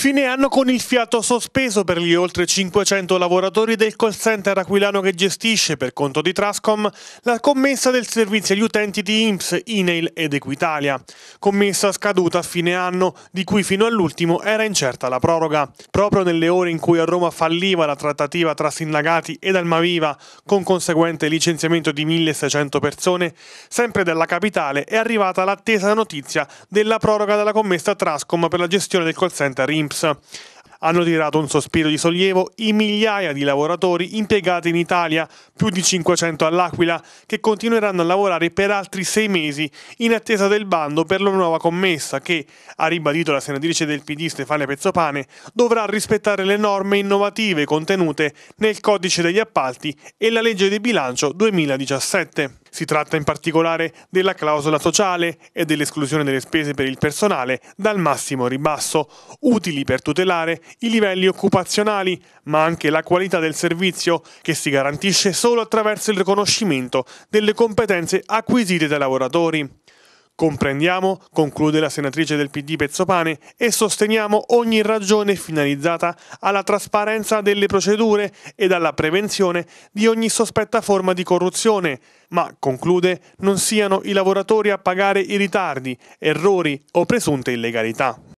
Fine anno con il fiato sospeso per gli oltre 500 lavoratori del call center aquilano che gestisce, per conto di Trascom, la commessa del servizio agli utenti di IMSS, Inail ed Equitalia. Commessa scaduta a fine anno, di cui fino all'ultimo era incerta la proroga. Proprio nelle ore in cui a Roma falliva la trattativa tra sindacati ed Almaviva, con conseguente licenziamento di 1600 persone, sempre dalla capitale è arrivata l'attesa notizia della proroga della commessa Trascom per la gestione del call center IMSS. So hanno tirato un sospiro di sollievo i migliaia di lavoratori impiegati in Italia, più di 500 all'Aquila, che continueranno a lavorare per altri sei mesi in attesa del bando per la nuova commessa che, ha ribadito la senatrice del PD Stefania Pezzopane, dovrà rispettare le norme innovative contenute nel codice degli appalti e la legge di bilancio 2017. Si tratta in particolare della clausola sociale e dell'esclusione delle spese per il personale dal massimo ribasso, utili per tutelare i livelli occupazionali, ma anche la qualità del servizio, che si garantisce solo attraverso il riconoscimento delle competenze acquisite dai lavoratori. Comprendiamo, conclude la senatrice del PD Pezzopane, e sosteniamo ogni ragione finalizzata alla trasparenza delle procedure ed alla prevenzione di ogni sospetta forma di corruzione, ma, conclude, non siano i lavoratori a pagare i ritardi, errori o presunte illegalità.